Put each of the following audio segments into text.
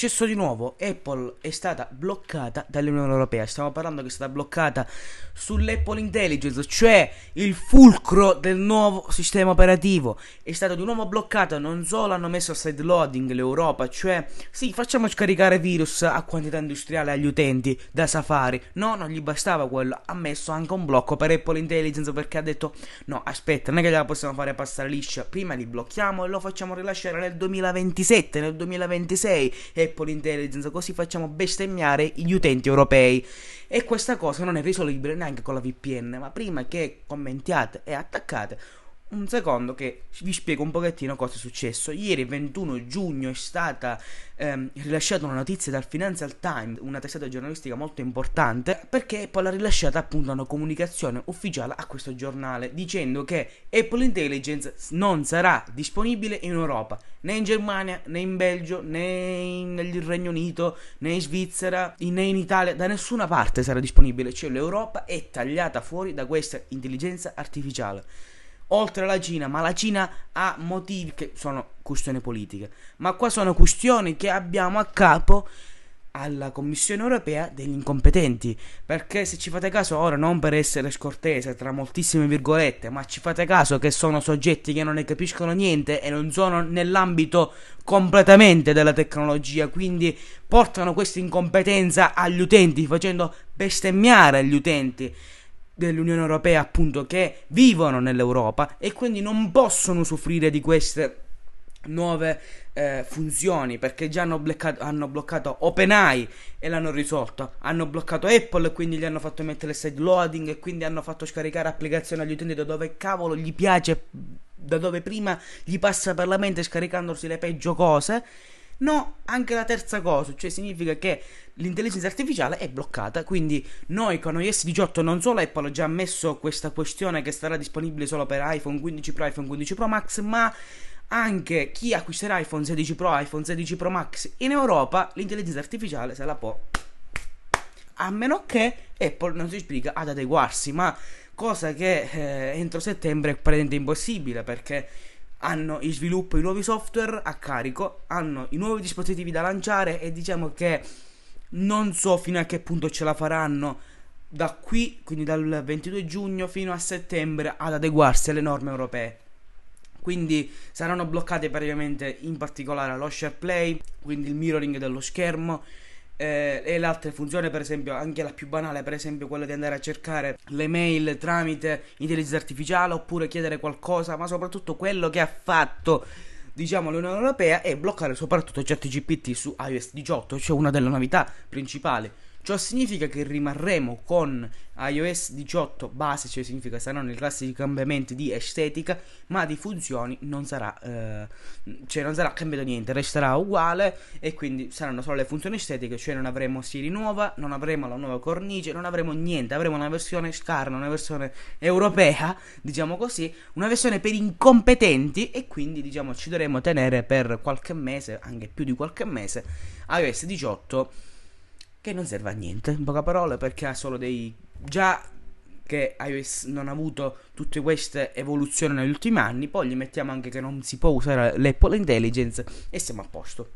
successo di nuovo, Apple è stata bloccata dall'Unione Europea, stiamo parlando che è stata bloccata sull'Apple Intelligence, cioè il fulcro del nuovo sistema operativo, è stata di nuovo bloccata non solo hanno messo a side loading l'Europa, cioè sì facciamo scaricare virus a quantità industriale agli utenti da Safari, no non gli bastava quello, ha messo anche un blocco per Apple Intelligence perché ha detto no aspetta non è che la possiamo fare passare liscia, prima li blocchiamo e lo facciamo rilasciare nel 2027, nel 2026 e Apple Intelligence, così facciamo bestemmiare gli utenti europei. E questa cosa non è risolvibile neanche con la VPN, ma prima che commentiate e attaccate un secondo che vi spiego un pochettino cosa è successo. Ieri 21 giugno è stata ehm, rilasciata una notizia dal Financial Times, una testata giornalistica molto importante, perché poi l'ha rilasciata appunto una comunicazione ufficiale a questo giornale dicendo che Apple Intelligence non sarà disponibile in Europa, né in Germania, né in Belgio, né nel Regno Unito, né in Svizzera, né in Italia, da nessuna parte sarà disponibile, cioè l'Europa è tagliata fuori da questa intelligenza artificiale oltre alla Cina, ma la Cina ha motivi che sono questioni politiche, ma qua sono questioni che abbiamo a capo alla Commissione europea degli incompetenti, perché se ci fate caso ora non per essere scortese tra moltissime virgolette, ma ci fate caso che sono soggetti che non ne capiscono niente e non sono nell'ambito completamente della tecnologia, quindi portano questa incompetenza agli utenti facendo bestemmiare gli utenti dell'Unione Europea, appunto, che vivono nell'Europa e quindi non possono soffrire di queste nuove eh, funzioni perché già hanno, bloccato, hanno bloccato OpenAI e l'hanno risolto hanno bloccato Apple e quindi gli hanno fatto mettere il side loading e quindi hanno fatto scaricare applicazioni agli utenti da dove cavolo gli piace da dove prima gli passa per la mente scaricandosi le peggio cose No, anche la terza cosa, cioè significa che l'intelligenza artificiale è bloccata, quindi noi con iOS 18 non solo Apple ha già messo questa questione che sarà disponibile solo per iPhone 15 Pro, iPhone 15 Pro Max, ma anche chi acquisterà iPhone 16 Pro, iPhone 16 Pro Max in Europa, l'intelligenza artificiale se la può. A meno che Apple non si spiega ad adeguarsi, ma cosa che eh, entro settembre è praticamente impossibile perché hanno in sviluppo i nuovi software a carico, hanno i nuovi dispositivi da lanciare e diciamo che non so fino a che punto ce la faranno da qui, quindi dal 22 giugno fino a settembre, ad adeguarsi alle norme europee. Quindi saranno bloccate praticamente in particolare lo share play, quindi il mirroring dello schermo, eh, e altre funzioni, per esempio anche la più banale per esempio quella di andare a cercare le mail tramite intelligenza artificiale oppure chiedere qualcosa ma soprattutto quello che ha fatto diciamo l'Unione Europea è bloccare soprattutto ChatGPT su iOS 18 cioè una delle novità principali Ciò significa che rimarremo con iOS 18 base, cioè significa saranno i classici cambiamenti di estetica, ma di funzioni non sarà, eh, cioè non sarà cambiato niente, resterà uguale e quindi saranno solo le funzioni estetiche, cioè non avremo Siri nuova, non avremo la nuova cornice, non avremo niente, avremo una versione scarna, una versione europea, diciamo così, una versione per incompetenti e quindi diciamo ci dovremo tenere per qualche mese, anche più di qualche mese, iOS 18 che non serve a niente, in poche parole, perché ha solo dei... Già che iOS non ha avuto tutte queste evoluzioni negli ultimi anni, poi gli mettiamo anche che non si può usare l'Apple Intelligence e siamo a posto.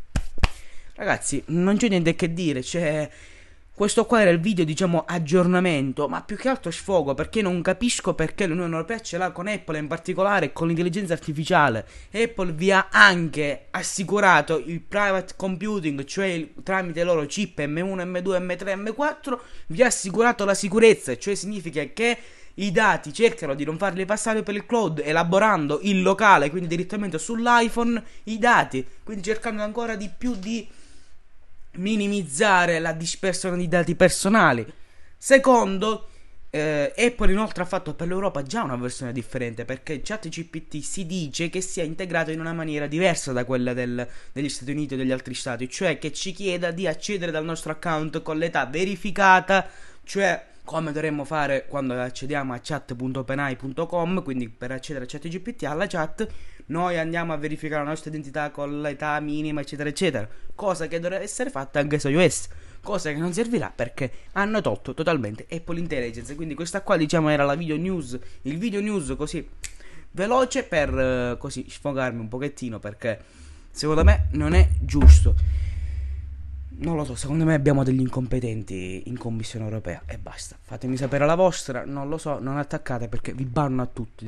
Ragazzi, non c'è niente che dire, c'è... Questo qua era il video, diciamo, aggiornamento, ma più che altro sfogo, perché non capisco perché l'Unione Europea ce l'ha con Apple, in particolare con l'intelligenza artificiale. Apple vi ha anche assicurato il private computing, cioè il, tramite i loro chip M1, M2, M3, M4, vi ha assicurato la sicurezza, cioè significa che i dati cercano di non farli passare per il cloud, elaborando in locale, quindi direttamente sull'iPhone, i dati, quindi cercando ancora di più di minimizzare la dispersione di dati personali. Secondo, eh, Apple inoltre ha fatto per l'Europa già una versione differente perché ChatGPT si dice che sia integrato in una maniera diversa da quella del, degli Stati Uniti e degli altri stati, cioè che ci chieda di accedere dal nostro account con l'età verificata, cioè come dovremmo fare quando accediamo a chat.openai.com, quindi per accedere a ChatGPT alla chat noi andiamo a verificare la nostra identità con l'età minima, eccetera, eccetera. Cosa che dovrebbe essere fatta anche su iOS. Cosa che non servirà perché hanno tolto totalmente Apple Intelligence. Quindi questa qua diciamo era la video news, il video news così veloce per eh, così sfogarmi un pochettino perché secondo me non è giusto. Non lo so, secondo me abbiamo degli incompetenti in Commissione europea e basta. Fatemi sapere la vostra, non lo so, non attaccate perché vi banno a tutti.